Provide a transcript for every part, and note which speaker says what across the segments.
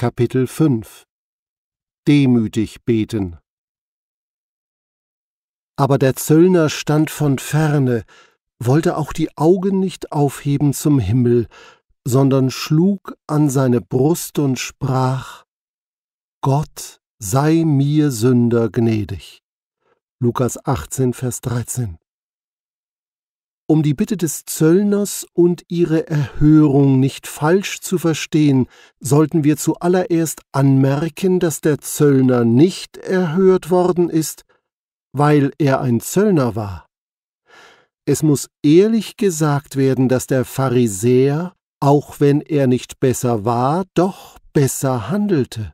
Speaker 1: Kapitel 5 Demütig beten Aber der Zöllner stand von ferne, wollte auch die Augen nicht aufheben zum Himmel, sondern schlug an seine Brust und sprach Gott sei mir Sünder gnädig. Lukas 18, Vers 13 um die Bitte des Zöllners und ihre Erhörung nicht falsch zu verstehen, sollten wir zuallererst anmerken, dass der Zöllner nicht erhört worden ist, weil er ein Zöllner war. Es muss ehrlich gesagt werden, dass der Pharisäer, auch wenn er nicht besser war, doch besser handelte.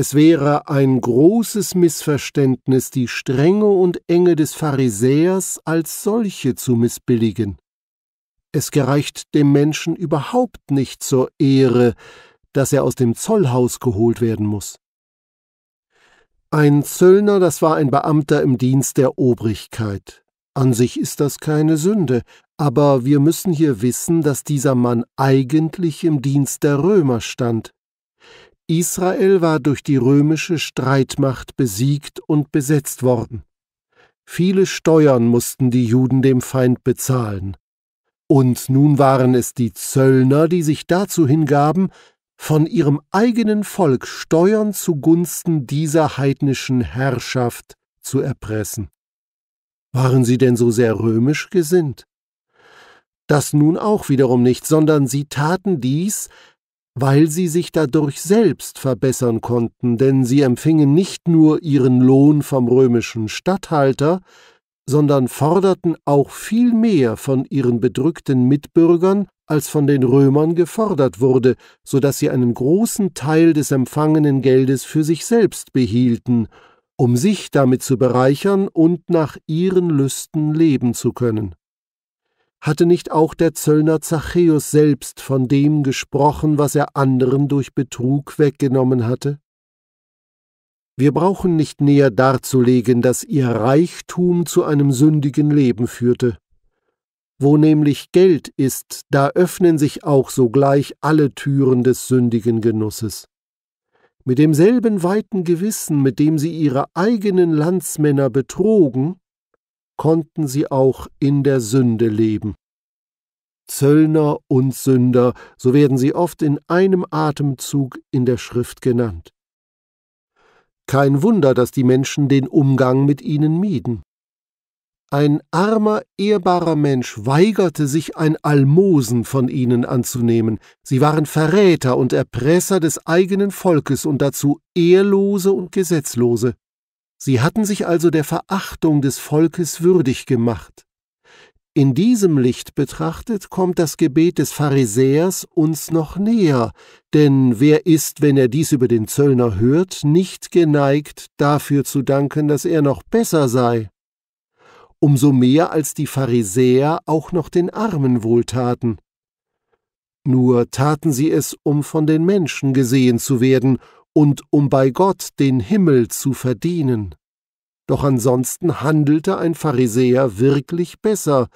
Speaker 1: Es wäre ein großes Missverständnis, die Strenge und Enge des Pharisäers als solche zu missbilligen. Es gereicht dem Menschen überhaupt nicht zur Ehre, dass er aus dem Zollhaus geholt werden muss. Ein Zöllner, das war ein Beamter im Dienst der Obrigkeit. An sich ist das keine Sünde, aber wir müssen hier wissen, dass dieser Mann eigentlich im Dienst der Römer stand. Israel war durch die römische Streitmacht besiegt und besetzt worden. Viele Steuern mussten die Juden dem Feind bezahlen. Und nun waren es die Zöllner, die sich dazu hingaben, von ihrem eigenen Volk Steuern zugunsten dieser heidnischen Herrschaft zu erpressen. Waren sie denn so sehr römisch gesinnt? Das nun auch wiederum nicht, sondern sie taten dies, weil sie sich dadurch selbst verbessern konnten, denn sie empfingen nicht nur ihren Lohn vom römischen Statthalter, sondern forderten auch viel mehr von ihren bedrückten Mitbürgern, als von den Römern gefordert wurde, so dass sie einen großen Teil des empfangenen Geldes für sich selbst behielten, um sich damit zu bereichern und nach ihren Lüsten leben zu können. Hatte nicht auch der Zöllner Zachäus selbst von dem gesprochen, was er anderen durch Betrug weggenommen hatte? Wir brauchen nicht näher darzulegen, dass ihr Reichtum zu einem sündigen Leben führte. Wo nämlich Geld ist, da öffnen sich auch sogleich alle Türen des sündigen Genusses. Mit demselben weiten Gewissen, mit dem sie ihre eigenen Landsmänner betrogen, konnten sie auch in der Sünde leben. Zöllner und Sünder, so werden sie oft in einem Atemzug in der Schrift genannt. Kein Wunder, dass die Menschen den Umgang mit ihnen mieden. Ein armer, ehrbarer Mensch weigerte sich, ein Almosen von ihnen anzunehmen. Sie waren Verräter und Erpresser des eigenen Volkes und dazu Ehrlose und Gesetzlose. Sie hatten sich also der Verachtung des Volkes würdig gemacht. In diesem Licht betrachtet kommt das Gebet des Pharisäers uns noch näher, denn wer ist, wenn er dies über den Zöllner hört, nicht geneigt, dafür zu danken, dass er noch besser sei? Umso mehr als die Pharisäer auch noch den Armen wohltaten. Nur taten sie es, um von den Menschen gesehen zu werden und um bei Gott den Himmel zu verdienen. Doch ansonsten handelte ein Pharisäer wirklich besser,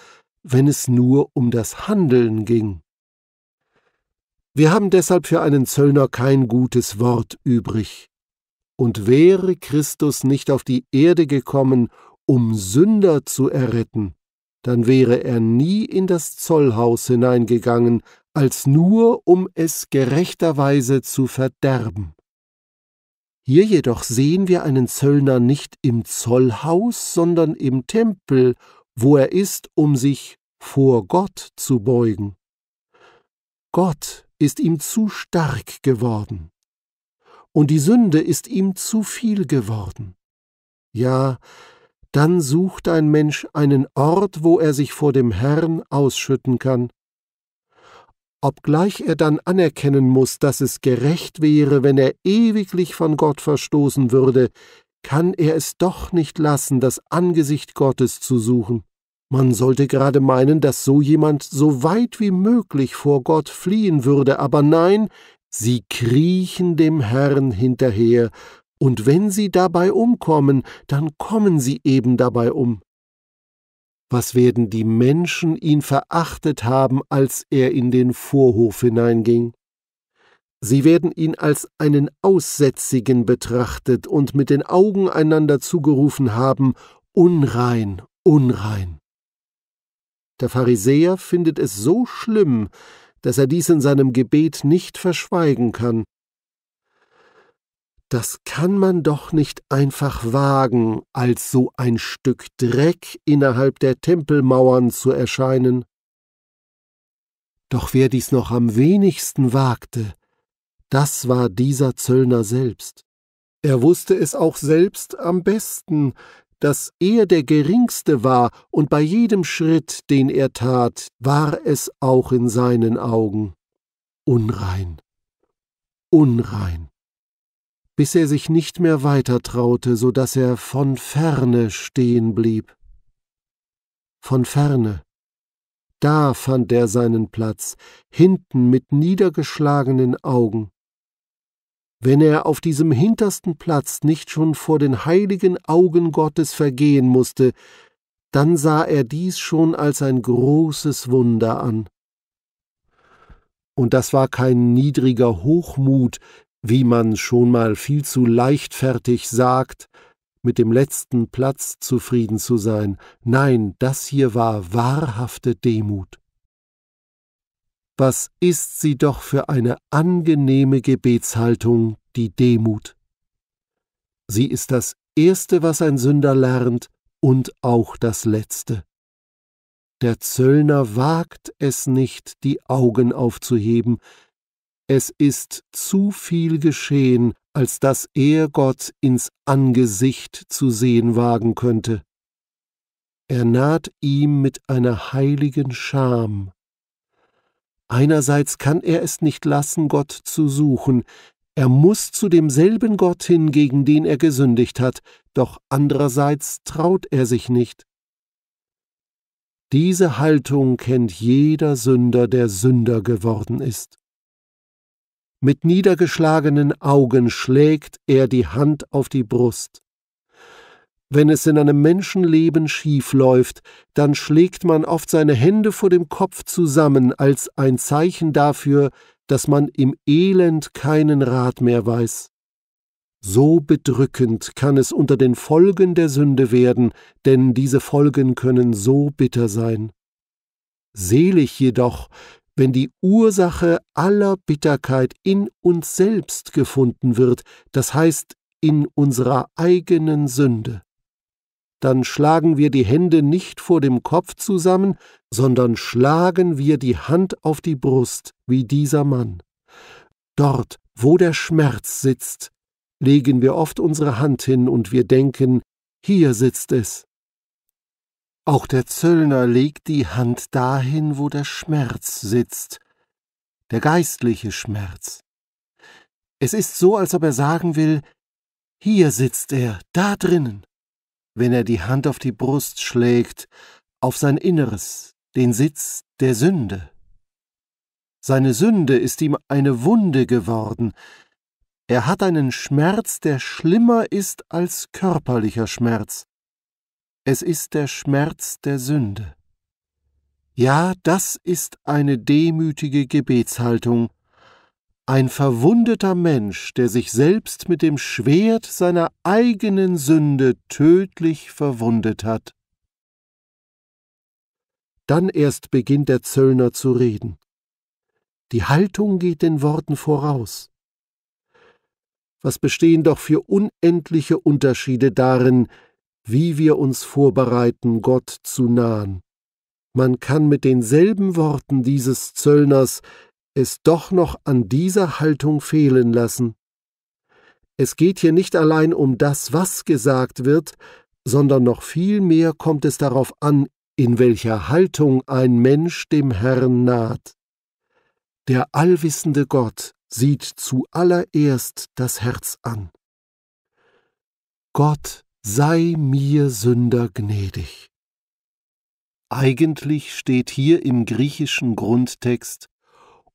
Speaker 1: wenn es nur um das Handeln ging. Wir haben deshalb für einen Zöllner kein gutes Wort übrig. Und wäre Christus nicht auf die Erde gekommen, um Sünder zu erretten, dann wäre er nie in das Zollhaus hineingegangen, als nur um es gerechterweise zu verderben. Hier jedoch sehen wir einen Zöllner nicht im Zollhaus, sondern im Tempel, wo er ist, um sich vor Gott zu beugen. Gott ist ihm zu stark geworden, und die Sünde ist ihm zu viel geworden. Ja, dann sucht ein Mensch einen Ort, wo er sich vor dem Herrn ausschütten kann, obgleich er dann anerkennen muß, dass es gerecht wäre, wenn er ewiglich von Gott verstoßen würde, kann er es doch nicht lassen, das Angesicht Gottes zu suchen. Man sollte gerade meinen, dass so jemand so weit wie möglich vor Gott fliehen würde, aber nein, sie kriechen dem Herrn hinterher, und wenn sie dabei umkommen, dann kommen sie eben dabei um was werden die Menschen ihn verachtet haben, als er in den Vorhof hineinging. Sie werden ihn als einen Aussätzigen betrachtet und mit den Augen einander zugerufen haben, unrein, unrein. Der Pharisäer findet es so schlimm, dass er dies in seinem Gebet nicht verschweigen kann. Das kann man doch nicht einfach wagen, als so ein Stück Dreck innerhalb der Tempelmauern zu erscheinen. Doch wer dies noch am wenigsten wagte, das war dieser Zöllner selbst. Er wußte es auch selbst am besten, daß er der Geringste war, und bei jedem Schritt, den er tat, war es auch in seinen Augen unrein, unrein bis er sich nicht mehr weiter traute, so daß er von ferne stehen blieb. Von ferne. Da fand er seinen Platz, hinten mit niedergeschlagenen Augen. Wenn er auf diesem hintersten Platz nicht schon vor den heiligen Augen Gottes vergehen mußte, dann sah er dies schon als ein großes Wunder an. Und das war kein niedriger Hochmut, wie man schon mal viel zu leichtfertig sagt, mit dem letzten Platz zufrieden zu sein. Nein, das hier war wahrhafte Demut. Was ist sie doch für eine angenehme Gebetshaltung, die Demut. Sie ist das Erste, was ein Sünder lernt, und auch das Letzte. Der Zöllner wagt es nicht, die Augen aufzuheben, es ist zu viel geschehen, als dass er Gott ins Angesicht zu sehen wagen könnte. Er naht ihm mit einer heiligen Scham. Einerseits kann er es nicht lassen, Gott zu suchen, er muss zu demselben Gott hin, gegen den er gesündigt hat, doch andererseits traut er sich nicht. Diese Haltung kennt jeder Sünder, der Sünder geworden ist. Mit niedergeschlagenen Augen schlägt er die Hand auf die Brust. Wenn es in einem Menschenleben schief läuft, dann schlägt man oft seine Hände vor dem Kopf zusammen als ein Zeichen dafür, dass man im Elend keinen Rat mehr weiß. So bedrückend kann es unter den Folgen der Sünde werden, denn diese Folgen können so bitter sein. Selig jedoch, wenn die Ursache aller Bitterkeit in uns selbst gefunden wird, das heißt in unserer eigenen Sünde, dann schlagen wir die Hände nicht vor dem Kopf zusammen, sondern schlagen wir die Hand auf die Brust, wie dieser Mann. Dort, wo der Schmerz sitzt, legen wir oft unsere Hand hin und wir denken, hier sitzt es. Auch der Zöllner legt die Hand dahin, wo der Schmerz sitzt, der geistliche Schmerz. Es ist so, als ob er sagen will, hier sitzt er, da drinnen, wenn er die Hand auf die Brust schlägt, auf sein Inneres, den Sitz der Sünde. Seine Sünde ist ihm eine Wunde geworden, er hat einen Schmerz, der schlimmer ist als körperlicher Schmerz es ist der Schmerz der Sünde. Ja, das ist eine demütige Gebetshaltung, ein verwundeter Mensch, der sich selbst mit dem Schwert seiner eigenen Sünde tödlich verwundet hat. Dann erst beginnt der Zöllner zu reden. Die Haltung geht den Worten voraus. Was bestehen doch für unendliche Unterschiede darin, wie wir uns vorbereiten, Gott zu nahen. Man kann mit denselben Worten dieses Zöllners es doch noch an dieser Haltung fehlen lassen. Es geht hier nicht allein um das, was gesagt wird, sondern noch viel mehr kommt es darauf an, in welcher Haltung ein Mensch dem Herrn naht. Der allwissende Gott sieht zuallererst das Herz an. Gott sei mir Sünder gnädig. Eigentlich steht hier im griechischen Grundtext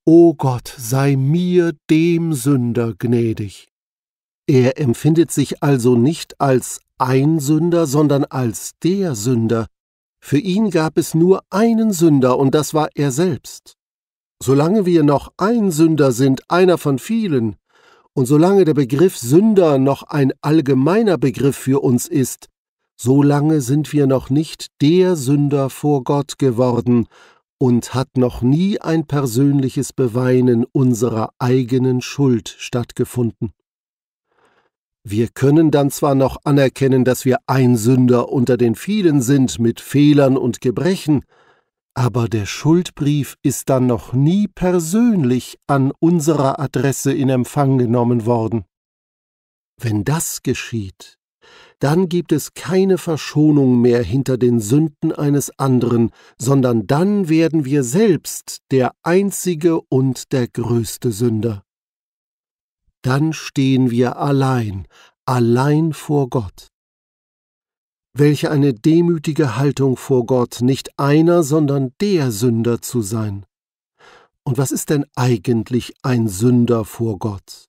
Speaker 1: O Gott, sei mir dem Sünder gnädig. Er empfindet sich also nicht als ein Sünder, sondern als der Sünder. Für ihn gab es nur einen Sünder, und das war er selbst. Solange wir noch ein Sünder sind, einer von vielen, und solange der Begriff Sünder noch ein allgemeiner Begriff für uns ist, solange sind wir noch nicht der Sünder vor Gott geworden und hat noch nie ein persönliches Beweinen unserer eigenen Schuld stattgefunden. Wir können dann zwar noch anerkennen, dass wir ein Sünder unter den vielen sind mit Fehlern und Gebrechen, aber der Schuldbrief ist dann noch nie persönlich an unserer Adresse in Empfang genommen worden. Wenn das geschieht, dann gibt es keine Verschonung mehr hinter den Sünden eines anderen, sondern dann werden wir selbst der einzige und der größte Sünder. Dann stehen wir allein, allein vor Gott welche eine demütige Haltung vor Gott, nicht einer, sondern der Sünder zu sein. Und was ist denn eigentlich ein Sünder vor Gott?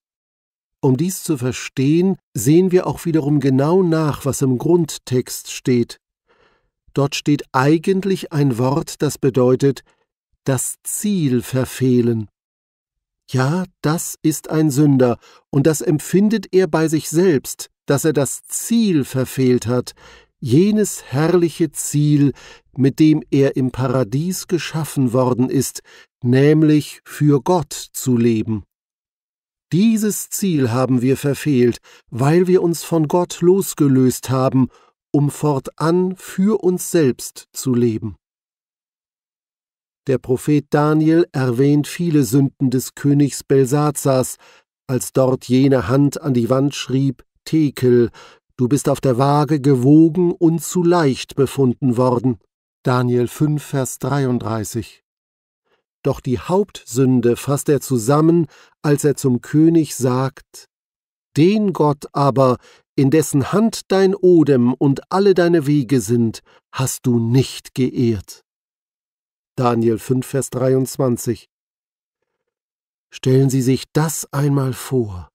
Speaker 1: Um dies zu verstehen, sehen wir auch wiederum genau nach, was im Grundtext steht. Dort steht eigentlich ein Wort, das bedeutet das Ziel verfehlen. Ja, das ist ein Sünder, und das empfindet er bei sich selbst, dass er das Ziel verfehlt hat, jenes herrliche Ziel, mit dem er im Paradies geschaffen worden ist, nämlich für Gott zu leben. Dieses Ziel haben wir verfehlt, weil wir uns von Gott losgelöst haben, um fortan für uns selbst zu leben. Der Prophet Daniel erwähnt viele Sünden des Königs Belsazas, als dort jene Hand an die Wand schrieb, Tekel, Du bist auf der Waage gewogen und zu leicht befunden worden. Daniel 5, Vers 33. Doch die Hauptsünde fasst er zusammen, als er zum König sagt, Den Gott aber, in dessen Hand dein Odem und alle deine Wege sind, hast du nicht geehrt. Daniel 5, Vers 23. Stellen Sie sich das einmal vor.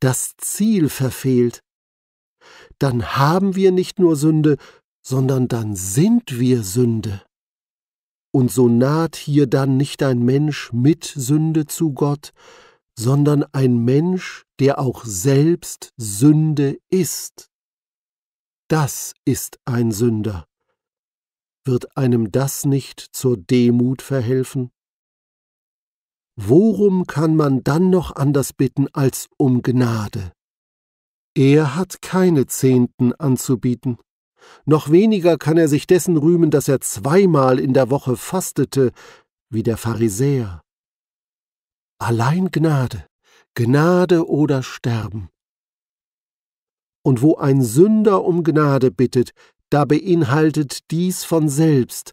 Speaker 1: Das Ziel verfehlt, dann haben wir nicht nur Sünde, sondern dann sind wir Sünde. Und so naht hier dann nicht ein Mensch mit Sünde zu Gott, sondern ein Mensch, der auch selbst Sünde ist. Das ist ein Sünder. Wird einem das nicht zur Demut verhelfen? Worum kann man dann noch anders bitten als um Gnade? Er hat keine Zehnten anzubieten. Noch weniger kann er sich dessen rühmen, dass er zweimal in der Woche fastete, wie der Pharisäer. Allein Gnade, Gnade oder Sterben. Und wo ein Sünder um Gnade bittet, da beinhaltet dies von selbst,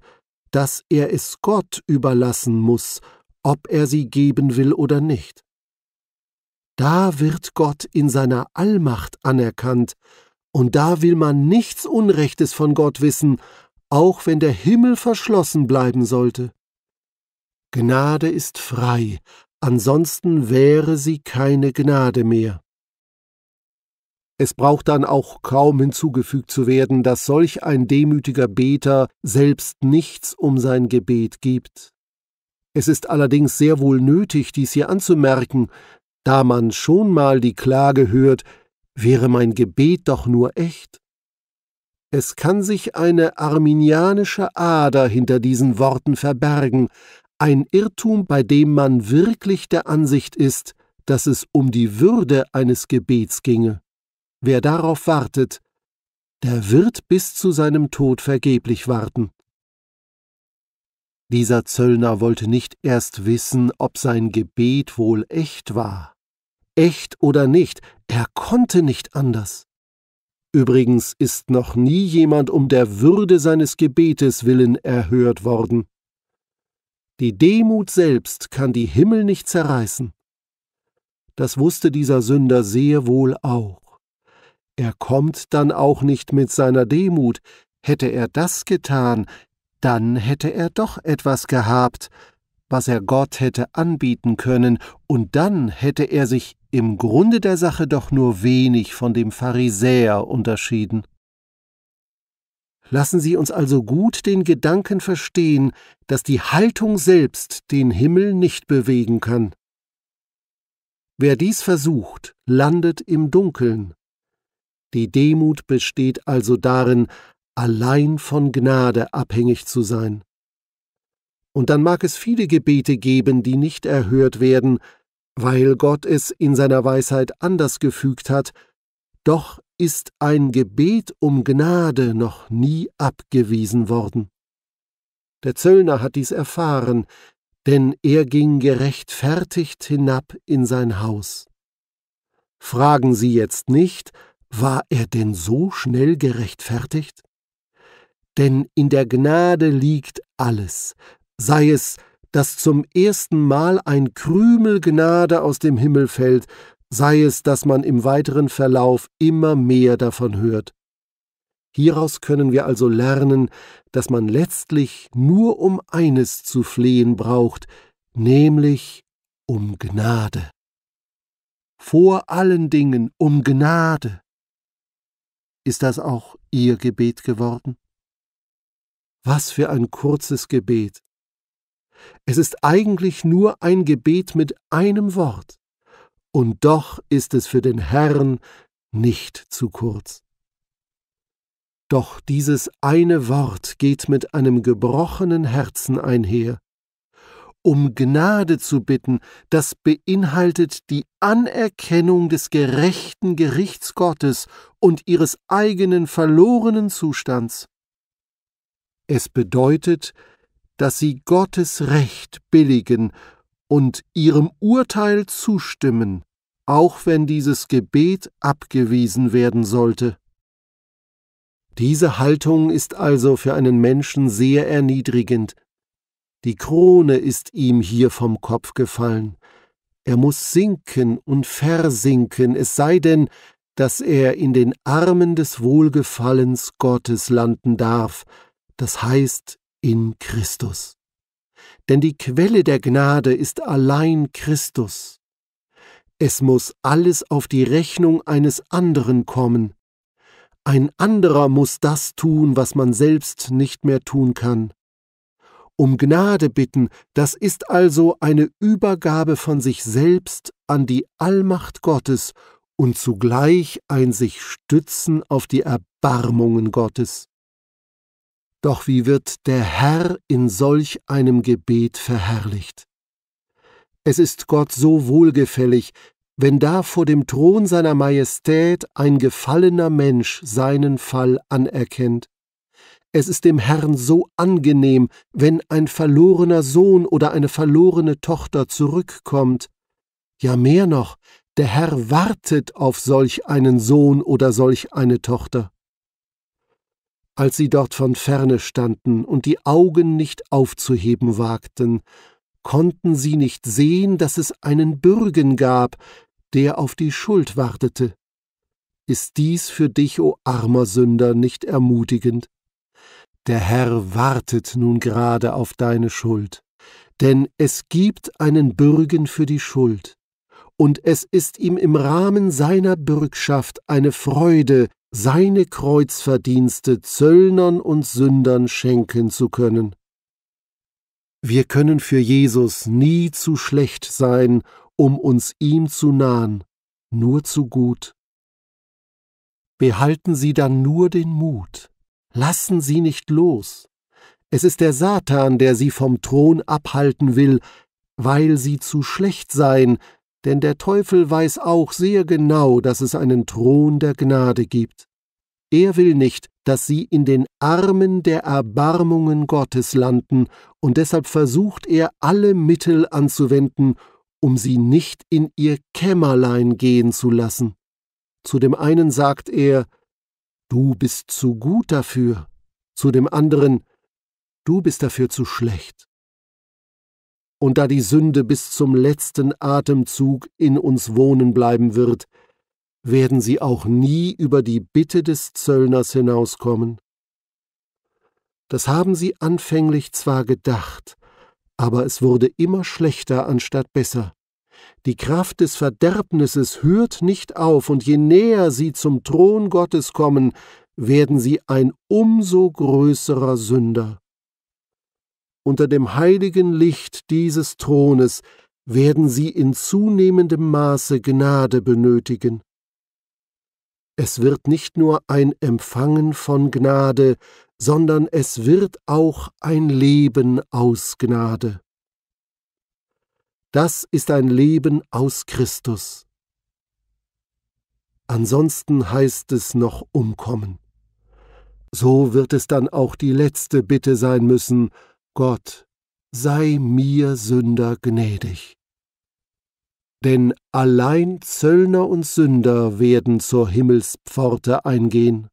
Speaker 1: dass er es Gott überlassen muss, ob er sie geben will oder nicht. Da wird Gott in seiner Allmacht anerkannt, und da will man nichts Unrechtes von Gott wissen, auch wenn der Himmel verschlossen bleiben sollte. Gnade ist frei, ansonsten wäre sie keine Gnade mehr. Es braucht dann auch kaum hinzugefügt zu werden, dass solch ein demütiger Beter selbst nichts um sein Gebet gibt. Es ist allerdings sehr wohl nötig, dies hier anzumerken, da man schon mal die Klage hört, wäre mein Gebet doch nur echt. Es kann sich eine arminianische Ader hinter diesen Worten verbergen, ein Irrtum, bei dem man wirklich der Ansicht ist, dass es um die Würde eines Gebets ginge. Wer darauf wartet, der wird bis zu seinem Tod vergeblich warten. Dieser Zöllner wollte nicht erst wissen, ob sein Gebet wohl echt war echt oder nicht, er konnte nicht anders. Übrigens ist noch nie jemand um der Würde seines Gebetes willen erhört worden. Die Demut selbst kann die Himmel nicht zerreißen. Das wusste dieser Sünder sehr wohl auch. Er kommt dann auch nicht mit seiner Demut, hätte er das getan, dann hätte er doch etwas gehabt, was er Gott hätte anbieten können, und dann hätte er sich im Grunde der Sache doch nur wenig von dem Pharisäer unterschieden. Lassen Sie uns also gut den Gedanken verstehen, dass die Haltung selbst den Himmel nicht bewegen kann. Wer dies versucht, landet im Dunkeln. Die Demut besteht also darin, allein von Gnade abhängig zu sein und dann mag es viele Gebete geben, die nicht erhört werden, weil Gott es in seiner Weisheit anders gefügt hat, doch ist ein Gebet um Gnade noch nie abgewiesen worden. Der Zöllner hat dies erfahren, denn er ging gerechtfertigt hinab in sein Haus. Fragen Sie jetzt nicht, war er denn so schnell gerechtfertigt? Denn in der Gnade liegt alles, sei es, dass zum ersten Mal ein Krümel Gnade aus dem Himmel fällt, sei es, dass man im weiteren Verlauf immer mehr davon hört. Hieraus können wir also lernen, dass man letztlich nur um eines zu flehen braucht, nämlich um Gnade. Vor allen Dingen um Gnade. Ist das auch Ihr Gebet geworden? Was für ein kurzes Gebet, es ist eigentlich nur ein Gebet mit einem Wort, und doch ist es für den Herrn nicht zu kurz. Doch dieses eine Wort geht mit einem gebrochenen Herzen einher. Um Gnade zu bitten, das beinhaltet die Anerkennung des gerechten Gerichts Gottes und ihres eigenen verlorenen Zustands. Es bedeutet, dass sie Gottes Recht billigen und ihrem Urteil zustimmen, auch wenn dieses Gebet abgewiesen werden sollte. Diese Haltung ist also für einen Menschen sehr erniedrigend. Die Krone ist ihm hier vom Kopf gefallen. Er muss sinken und versinken, es sei denn, dass er in den Armen des Wohlgefallens Gottes landen darf, das heißt in Christus. Denn die Quelle der Gnade ist allein Christus. Es muss alles auf die Rechnung eines anderen kommen. Ein anderer muss das tun, was man selbst nicht mehr tun kann. Um Gnade bitten, das ist also eine Übergabe von sich selbst an die Allmacht Gottes und zugleich ein sich stützen auf die Erbarmungen Gottes. Doch wie wird der Herr in solch einem Gebet verherrlicht? Es ist Gott so wohlgefällig, wenn da vor dem Thron seiner Majestät ein gefallener Mensch seinen Fall anerkennt. Es ist dem Herrn so angenehm, wenn ein verlorener Sohn oder eine verlorene Tochter zurückkommt. Ja mehr noch, der Herr wartet auf solch einen Sohn oder solch eine Tochter als sie dort von ferne standen und die Augen nicht aufzuheben wagten, konnten sie nicht sehen, dass es einen Bürgen gab, der auf die Schuld wartete. Ist dies für dich, o armer Sünder, nicht ermutigend? Der Herr wartet nun gerade auf deine Schuld, denn es gibt einen Bürgen für die Schuld, und es ist ihm im Rahmen seiner Bürgschaft eine Freude, seine Kreuzverdienste Zöllnern und Sündern schenken zu können. Wir können für Jesus nie zu schlecht sein, um uns ihm zu nahen, nur zu gut. Behalten Sie dann nur den Mut, lassen Sie nicht los. Es ist der Satan, der Sie vom Thron abhalten will, weil Sie zu schlecht seien, denn der Teufel weiß auch sehr genau, dass es einen Thron der Gnade gibt. Er will nicht, dass sie in den Armen der Erbarmungen Gottes landen, und deshalb versucht er alle Mittel anzuwenden, um sie nicht in ihr Kämmerlein gehen zu lassen. Zu dem einen sagt er, Du bist zu gut dafür, zu dem anderen, Du bist dafür zu schlecht und da die Sünde bis zum letzten Atemzug in uns wohnen bleiben wird, werden sie auch nie über die Bitte des Zöllners hinauskommen. Das haben sie anfänglich zwar gedacht, aber es wurde immer schlechter anstatt besser. Die Kraft des Verderbnisses hört nicht auf, und je näher sie zum Thron Gottes kommen, werden sie ein umso größerer Sünder unter dem heiligen Licht dieses Thrones werden sie in zunehmendem Maße Gnade benötigen. Es wird nicht nur ein Empfangen von Gnade, sondern es wird auch ein Leben aus Gnade. Das ist ein Leben aus Christus. Ansonsten heißt es noch umkommen. So wird es dann auch die letzte Bitte sein müssen, Gott, sei mir Sünder gnädig. Denn allein Zöllner und Sünder werden zur Himmelspforte eingehen.